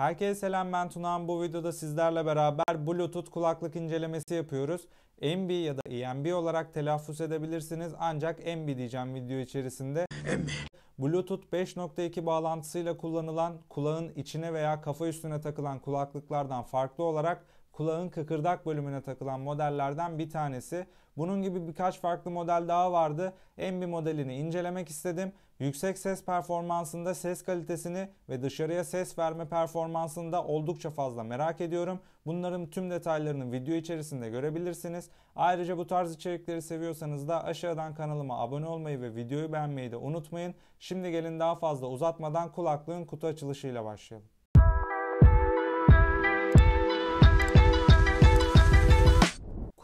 Herkese selam ben Tunan. Bu videoda sizlerle beraber Bluetooth kulaklık incelemesi yapıyoruz. MB ya da EMB olarak telaffuz edebilirsiniz ancak MB diyeceğim video içerisinde. MB. Bluetooth 5.2 bağlantısıyla kullanılan kulağın içine veya kafa üstüne takılan kulaklıklardan farklı olarak kulağın kıkırdak bölümüne takılan modellerden bir tanesi. Bunun gibi birkaç farklı model daha vardı. En bir modelini incelemek istedim. Yüksek ses performansında ses kalitesini ve dışarıya ses verme performansında oldukça fazla merak ediyorum. Bunların tüm detaylarını video içerisinde görebilirsiniz. Ayrıca bu tarz içerikleri seviyorsanız da aşağıdan kanalıma abone olmayı ve videoyu beğenmeyi de unutmayın. Şimdi gelin daha fazla uzatmadan kulaklığın kutu açılışıyla başlayalım.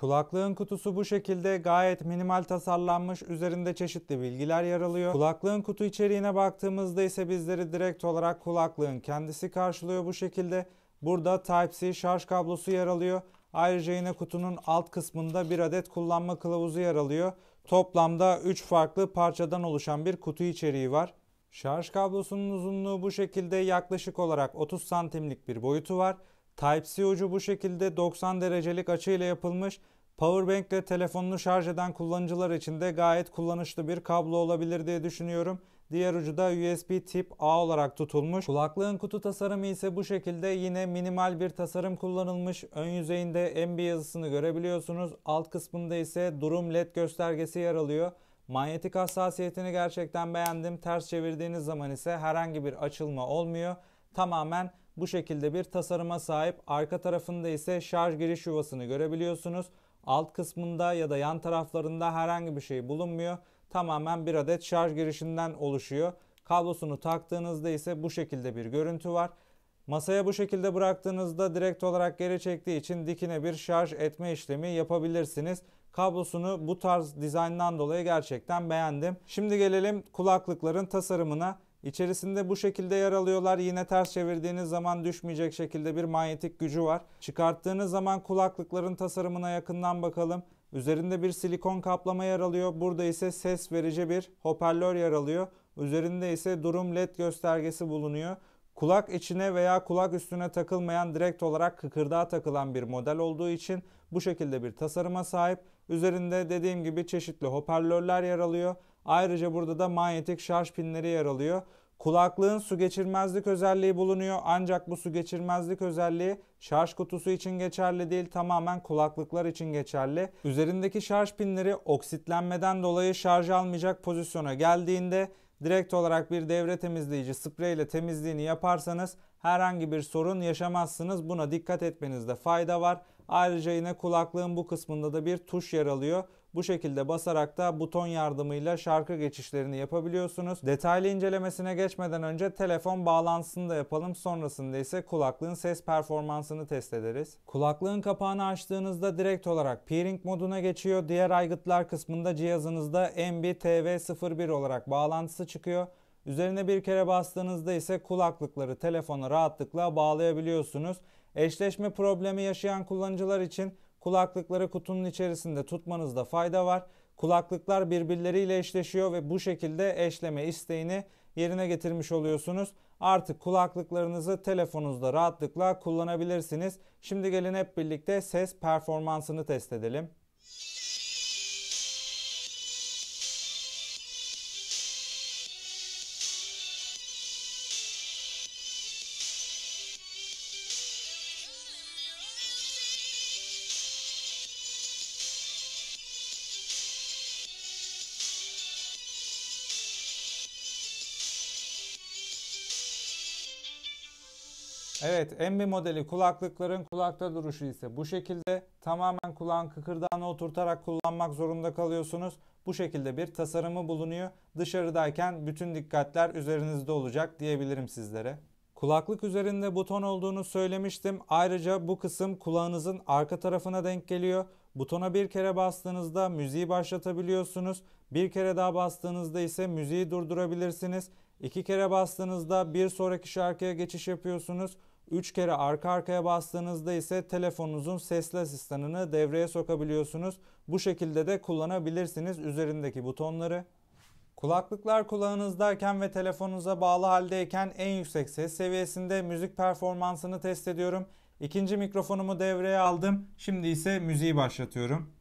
Kulaklığın kutusu bu şekilde gayet minimal tasarlanmış. Üzerinde çeşitli bilgiler yer alıyor. Kulaklığın kutu içeriğine baktığımızda ise bizleri direkt olarak kulaklığın kendisi karşılıyor bu şekilde. Burada Type-C şarj kablosu yer alıyor. Ayrıca yine kutunun alt kısmında bir adet kullanma kılavuzu yer alıyor. Toplamda 3 farklı parçadan oluşan bir kutu içeriği var. Şarj kablosunun uzunluğu bu şekilde yaklaşık olarak 30 santimlik bir boyutu var. Type-C ucu bu şekilde 90 derecelik açıyla yapılmış. Powerbank ile telefonunu şarj eden kullanıcılar için de gayet kullanışlı bir kablo olabilir diye düşünüyorum. Diğer ucu da USB tip A olarak tutulmuş. Kulaklığın kutu tasarımı ise bu şekilde yine minimal bir tasarım kullanılmış. Ön yüzeyinde MB yazısını görebiliyorsunuz. Alt kısmında ise durum led göstergesi yer alıyor. Manyetik hassasiyetini gerçekten beğendim. Ters çevirdiğiniz zaman ise herhangi bir açılma olmuyor. Tamamen bu şekilde bir tasarıma sahip. Arka tarafında ise şarj giriş yuvasını görebiliyorsunuz. Alt kısmında ya da yan taraflarında herhangi bir şey bulunmuyor. Tamamen bir adet şarj girişinden oluşuyor. Kablosunu taktığınızda ise bu şekilde bir görüntü var. Masaya bu şekilde bıraktığınızda direkt olarak geri çektiği için dikine bir şarj etme işlemi yapabilirsiniz. Kablosunu bu tarz dizayndan dolayı gerçekten beğendim. Şimdi gelelim kulaklıkların tasarımına. İçerisinde bu şekilde yer alıyorlar. Yine ters çevirdiğiniz zaman düşmeyecek şekilde bir manyetik gücü var. Çıkarttığınız zaman kulaklıkların tasarımına yakından bakalım. Üzerinde bir silikon kaplama yer alıyor. Burada ise ses verici bir hoparlör yer alıyor. Üzerinde ise durum led göstergesi bulunuyor. Kulak içine veya kulak üstüne takılmayan direkt olarak kıkırdağa takılan bir model olduğu için bu şekilde bir tasarıma sahip. Üzerinde dediğim gibi çeşitli hoparlörler yer alıyor. Ayrıca burada da manyetik şarj pinleri yer alıyor. Kulaklığın su geçirmezlik özelliği bulunuyor ancak bu su geçirmezlik özelliği şarj kutusu için geçerli değil tamamen kulaklıklar için geçerli. Üzerindeki şarj pinleri oksitlenmeden dolayı şarj almayacak pozisyona geldiğinde direkt olarak bir devre temizleyici sprey ile temizliğini yaparsanız herhangi bir sorun yaşamazsınız. Buna dikkat etmenizde fayda var. Ayrıca yine kulaklığın bu kısmında da bir tuş yer alıyor. Bu şekilde basarak da buton yardımıyla şarkı geçişlerini yapabiliyorsunuz. Detaylı incelemesine geçmeden önce telefon bağlantısını da yapalım. Sonrasında ise kulaklığın ses performansını test ederiz. Kulaklığın kapağını açtığınızda direkt olarak peering moduna geçiyor. Diğer aygıtlar kısmında cihazınızda MB-TV01 olarak bağlantısı çıkıyor. Üzerine bir kere bastığınızda ise kulaklıkları telefona rahatlıkla bağlayabiliyorsunuz. Eşleşme problemi yaşayan kullanıcılar için Kulaklıkları kutunun içerisinde tutmanızda fayda var. Kulaklıklar birbirleriyle eşleşiyor ve bu şekilde eşleme isteğini yerine getirmiş oluyorsunuz. Artık kulaklıklarınızı telefonunuzda rahatlıkla kullanabilirsiniz. Şimdi gelin hep birlikte ses performansını test edelim. Evet, Embi modeli kulaklıkların kulakta duruşu ise bu şekilde tamamen kulağın kıkırdağını oturtarak kullanmak zorunda kalıyorsunuz. Bu şekilde bir tasarımı bulunuyor. Dışarıdayken bütün dikkatler üzerinizde olacak diyebilirim sizlere. Kulaklık üzerinde buton olduğunu söylemiştim. Ayrıca bu kısım kulağınızın arka tarafına denk geliyor. Butona bir kere bastığınızda müziği başlatabiliyorsunuz. Bir kere daha bastığınızda ise müziği durdurabilirsiniz. İki kere bastığınızda bir sonraki şarkıya geçiş yapıyorsunuz. Üç kere arka arkaya bastığınızda ise telefonunuzun sesli asistanını devreye sokabiliyorsunuz. Bu şekilde de kullanabilirsiniz üzerindeki butonları. Kulaklıklar kulağınızdayken ve telefonunuza bağlı haldeyken en yüksek ses seviyesinde müzik performansını test ediyorum. İkinci mikrofonumu devreye aldım. Şimdi ise müziği başlatıyorum.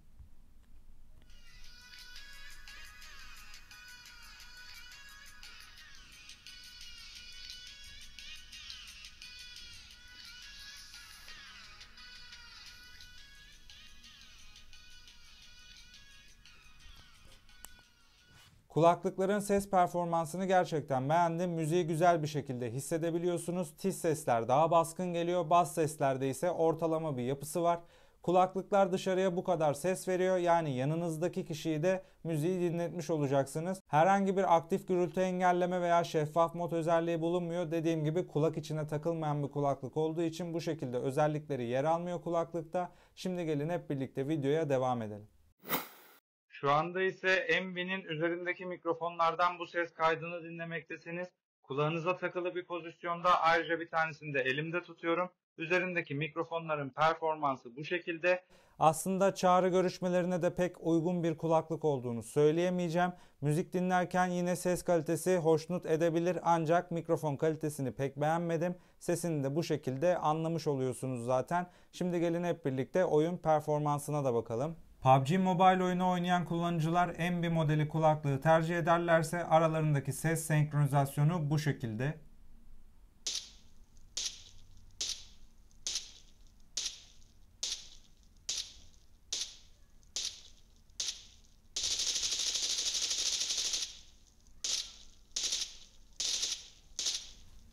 Kulaklıkların ses performansını gerçekten beğendim. Müziği güzel bir şekilde hissedebiliyorsunuz. Tiz sesler daha baskın geliyor. Bas seslerde ise ortalama bir yapısı var. Kulaklıklar dışarıya bu kadar ses veriyor. Yani yanınızdaki kişiyi de müziği dinletmiş olacaksınız. Herhangi bir aktif gürültü engelleme veya şeffaf mod özelliği bulunmuyor. Dediğim gibi kulak içine takılmayan bir kulaklık olduğu için bu şekilde özellikleri yer almıyor kulaklıkta. Şimdi gelin hep birlikte videoya devam edelim. Şu anda ise Envy'nin üzerindeki mikrofonlardan bu ses kaydını dinlemektesiniz. Kulağınıza takılı bir pozisyonda ayrıca bir tanesini de elimde tutuyorum. Üzerindeki mikrofonların performansı bu şekilde. Aslında çağrı görüşmelerine de pek uygun bir kulaklık olduğunu söyleyemeyeceğim. Müzik dinlerken yine ses kalitesi hoşnut edebilir ancak mikrofon kalitesini pek beğenmedim. Sesini de bu şekilde anlamış oluyorsunuz zaten. Şimdi gelin hep birlikte oyun performansına da bakalım. PUBG Mobile oyunu oynayan kullanıcılar MB modeli kulaklığı tercih ederlerse aralarındaki ses senkronizasyonu bu şekilde.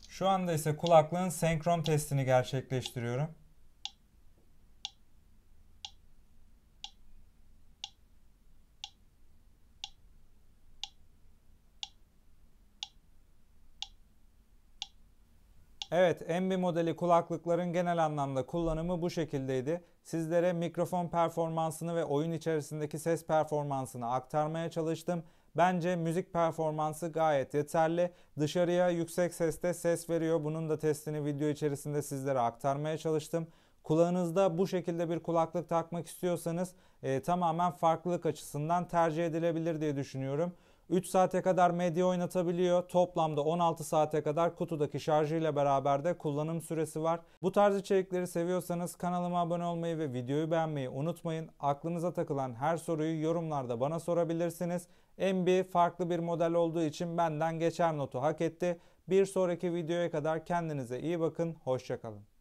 Şu anda ise kulaklığın senkron testini gerçekleştiriyorum. Evet, Ambi modeli kulaklıkların genel anlamda kullanımı bu şekildeydi. Sizlere mikrofon performansını ve oyun içerisindeki ses performansını aktarmaya çalıştım. Bence müzik performansı gayet yeterli. Dışarıya yüksek seste ses veriyor. Bunun da testini video içerisinde sizlere aktarmaya çalıştım. Kulağınızda bu şekilde bir kulaklık takmak istiyorsanız e, tamamen farklılık açısından tercih edilebilir diye düşünüyorum. 3 saate kadar medya oynatabiliyor. Toplamda 16 saate kadar kutudaki şarjıyla beraber de kullanım süresi var. Bu tarz içerikleri seviyorsanız kanalıma abone olmayı ve videoyu beğenmeyi unutmayın. Aklınıza takılan her soruyu yorumlarda bana sorabilirsiniz. MB farklı bir model olduğu için benden geçer notu hak etti. Bir sonraki videoya kadar kendinize iyi bakın. Hoşçakalın.